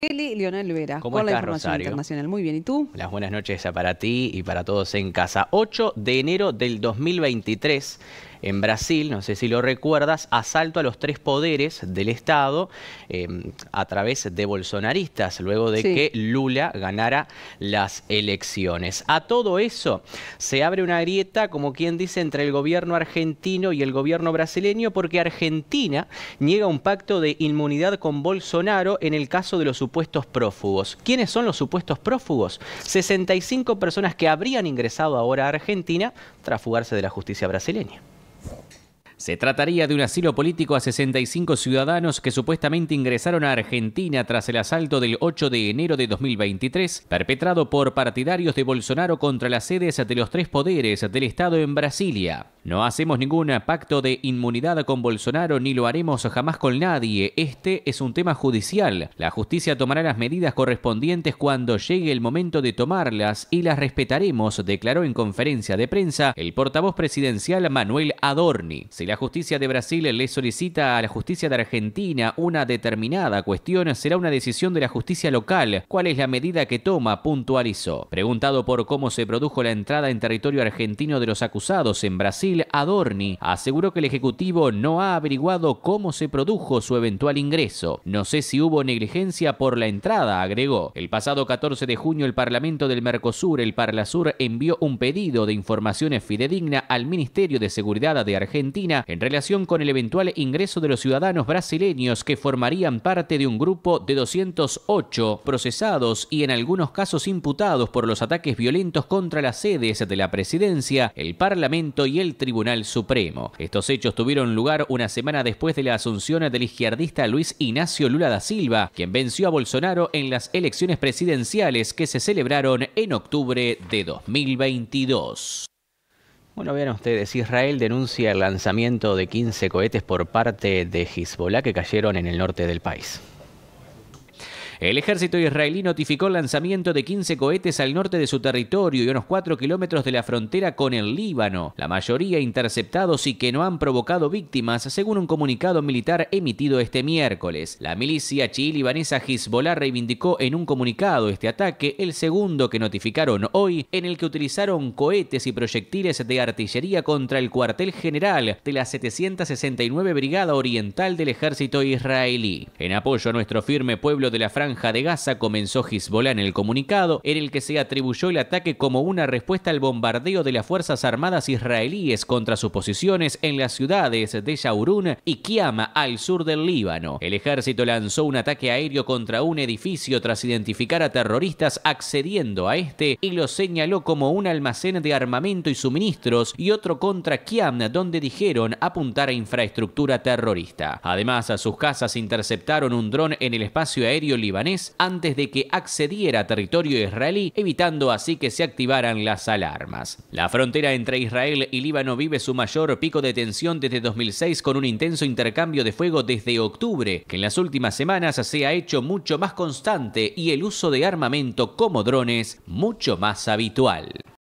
Kelly Leonel Vera, con la información internacional. Muy bien, ¿y tú? Las buenas noches para ti y para todos en casa. 8 de enero del 2023 en Brasil, no sé si lo recuerdas, asalto a los tres poderes del Estado em, a través de bolsonaristas, luego de que Lula ganara las elecciones. A todo eso se abre una grieta, como quien dice, entre el gobierno argentino y el gobierno brasileño, porque Argentina niega un pacto de inmunidad con Bolsonaro en el caso de los supuestos prófugos. ¿Quiénes son los supuestos prófugos? 65 personas que habrían ingresado ahora a Argentina tras fugarse de la justicia brasileña. Se trataría de un asilo político a 65 ciudadanos que supuestamente ingresaron a Argentina tras el asalto del 8 de enero de 2023, perpetrado por partidarios de Bolsonaro contra las sedes de los tres poderes del Estado en Brasilia. No hacemos ningún pacto de inmunidad con Bolsonaro ni lo haremos jamás con nadie. Este es un tema judicial. La justicia tomará las medidas correspondientes cuando llegue el momento de tomarlas y las respetaremos, declaró en conferencia de prensa el portavoz presidencial Manuel Adorni. La justicia de Brasil le solicita a la justicia de Argentina una determinada cuestión, será una decisión de la justicia local. ¿Cuál es la medida que toma? puntualizó. Preguntado por cómo se produjo la entrada en territorio argentino de los acusados en Brasil, Adorni aseguró que el Ejecutivo no ha averiguado cómo se produjo su eventual ingreso. No sé si hubo negligencia por la entrada, agregó. El pasado 14 de junio el Parlamento del Mercosur, el Parlasur, envió un pedido de informaciones fidedigna al Ministerio de Seguridad de Argentina en relación con el eventual ingreso de los ciudadanos brasileños que formarían parte de un grupo de 208 procesados y en algunos casos imputados por los ataques violentos contra las sedes de la presidencia, el Parlamento y el Tribunal Supremo. Estos hechos tuvieron lugar una semana después de la asunción del izquierdista Luis Ignacio Lula da Silva, quien venció a Bolsonaro en las elecciones presidenciales que se celebraron en octubre de 2022. Bueno, vean ustedes, Israel denuncia el lanzamiento de 15 cohetes por parte de Hezbollah que cayeron en el norte del país. El ejército israelí notificó el lanzamiento de 15 cohetes al norte de su territorio y unos 4 kilómetros de la frontera con el Líbano, la mayoría interceptados y que no han provocado víctimas, según un comunicado militar emitido este miércoles. La milicia chií libanesa Hezbollah reivindicó en un comunicado este ataque, el segundo que notificaron hoy, en el que utilizaron cohetes y proyectiles de artillería contra el cuartel general de la 769 Brigada Oriental del Ejército Israelí. En apoyo a nuestro firme pueblo de la Francia, franja de Gaza, comenzó Hezbollah en el comunicado, en el que se atribuyó el ataque como una respuesta al bombardeo de las Fuerzas Armadas israelíes contra sus posiciones en las ciudades de Shaurun y Kiama, al sur del Líbano. El ejército lanzó un ataque aéreo contra un edificio tras identificar a terroristas accediendo a este y lo señaló como un almacén de armamento y suministros y otro contra Kiam, donde dijeron apuntar a infraestructura terrorista. Además, a sus casas interceptaron un dron en el espacio aéreo libanés antes de que accediera a territorio israelí, evitando así que se activaran las alarmas. La frontera entre Israel y Líbano vive su mayor pico de tensión desde 2006 con un intenso intercambio de fuego desde octubre, que en las últimas semanas se ha hecho mucho más constante y el uso de armamento como drones mucho más habitual.